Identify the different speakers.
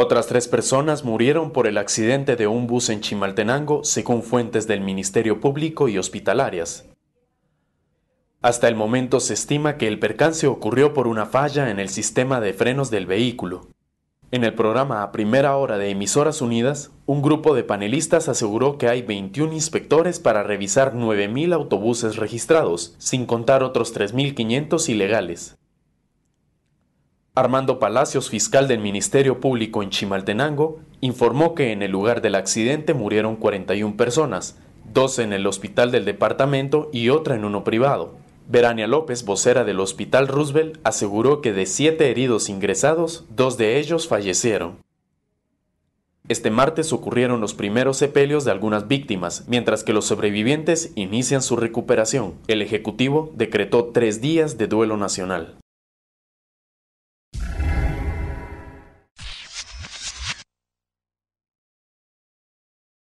Speaker 1: Otras tres personas murieron por el accidente de un bus en Chimaltenango, según fuentes del Ministerio Público y hospitalarias. Hasta el momento se estima que el percance ocurrió por una falla en el sistema de frenos del vehículo. En el programa A Primera Hora de Emisoras Unidas, un grupo de panelistas aseguró que hay 21 inspectores para revisar 9.000 autobuses registrados, sin contar otros 3.500 ilegales. Armando Palacios, fiscal del Ministerio Público en Chimaltenango, informó que en el lugar del accidente murieron 41 personas, dos en el hospital del departamento y otra en uno privado. Verania López, vocera del Hospital Roosevelt, aseguró que de siete heridos ingresados, dos de ellos fallecieron. Este martes ocurrieron los primeros sepelios de algunas víctimas, mientras que los sobrevivientes inician su recuperación. El Ejecutivo decretó tres días de duelo nacional.